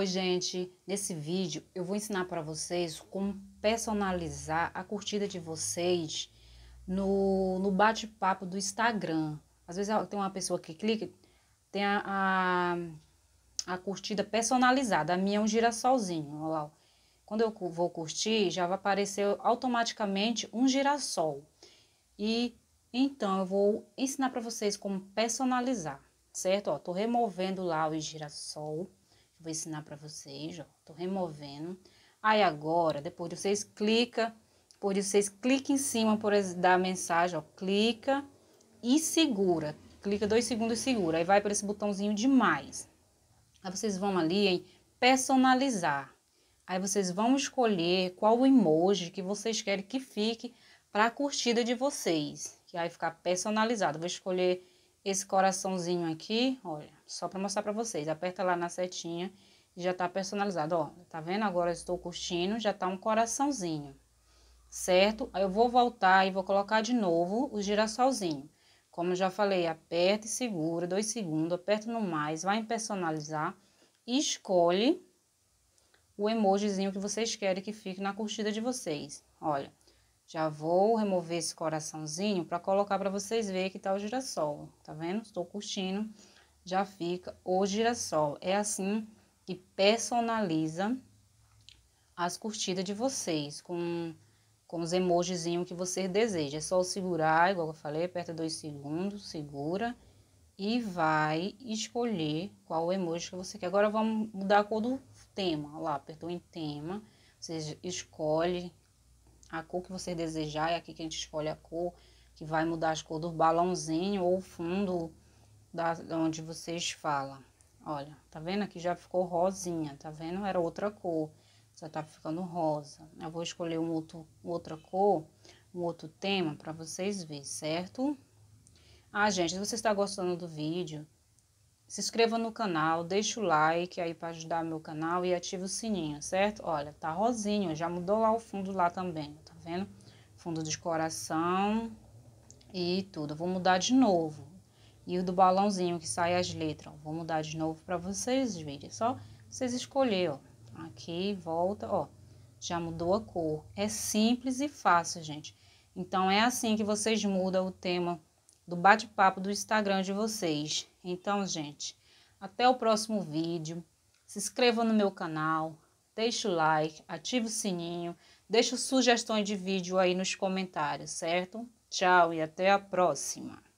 Oi gente, nesse vídeo eu vou ensinar para vocês como personalizar a curtida de vocês no, no bate-papo do Instagram. Às vezes tem uma pessoa que clica, tem a, a, a curtida personalizada, a minha é um girassolzinho, olha lá. Quando eu vou curtir, já vai aparecer automaticamente um girassol. E então eu vou ensinar para vocês como personalizar, certo? Ó, tô removendo lá o girassol Vou ensinar para vocês, ó. Tô removendo. Aí agora, depois de vocês clica, depois de vocês clica em cima por, da mensagem, ó, clica e segura. Clica dois segundos e segura. Aí vai para esse botãozinho de mais. Aí vocês vão ali em personalizar. Aí vocês vão escolher qual emoji que vocês querem que fique para a curtida de vocês, que aí ficar personalizado. Vou escolher esse coraçãozinho aqui, olha, só para mostrar para vocês, aperta lá na setinha e já tá personalizado, ó, tá vendo? Agora eu estou curtindo, já tá um coraçãozinho, certo? Aí eu vou voltar e vou colocar de novo o girassolzinho. Como eu já falei, aperta e segura, dois segundos, aperta no mais, vai em personalizar e escolhe o emojizinho que vocês querem que fique na curtida de vocês, olha. Já vou remover esse coraçãozinho para colocar para vocês verem que tá o girassol, tá vendo? Estou curtindo, já fica o girassol. É assim que personaliza as curtidas de vocês, com, com os emojizinhos que você deseja. É só segurar, igual eu falei, aperta dois segundos, segura e vai escolher qual emoji que você quer. Agora vamos mudar a cor do tema, lá, apertou em tema, você escolhe a cor que você desejar, é aqui que a gente escolhe a cor, que vai mudar as cores do balãozinho ou fundo da onde vocês falam. Olha, tá vendo? Aqui já ficou rosinha, tá vendo? Era outra cor, já tá ficando rosa. Eu vou escolher um outro, outra cor, um outro tema para vocês verem, certo? Ah, gente, se você está gostando do vídeo, se inscreva no canal, deixa o like aí para ajudar meu canal e ativa o sininho, certo? Olha, tá rosinho, já mudou lá o fundo lá também, tá vendo? Fundo de coração e tudo. vou mudar de novo. E o do balãozinho que sai as letras, ó. Vou mudar de novo para vocês verem, é só vocês escolher, ó. Aqui, volta, ó. Já mudou a cor. É simples e fácil, gente. Então, é assim que vocês mudam o tema do bate-papo do Instagram de vocês. Então, gente, até o próximo vídeo. Se inscreva no meu canal, deixe o like, ative o sininho, deixe sugestões de vídeo aí nos comentários, certo? Tchau e até a próxima!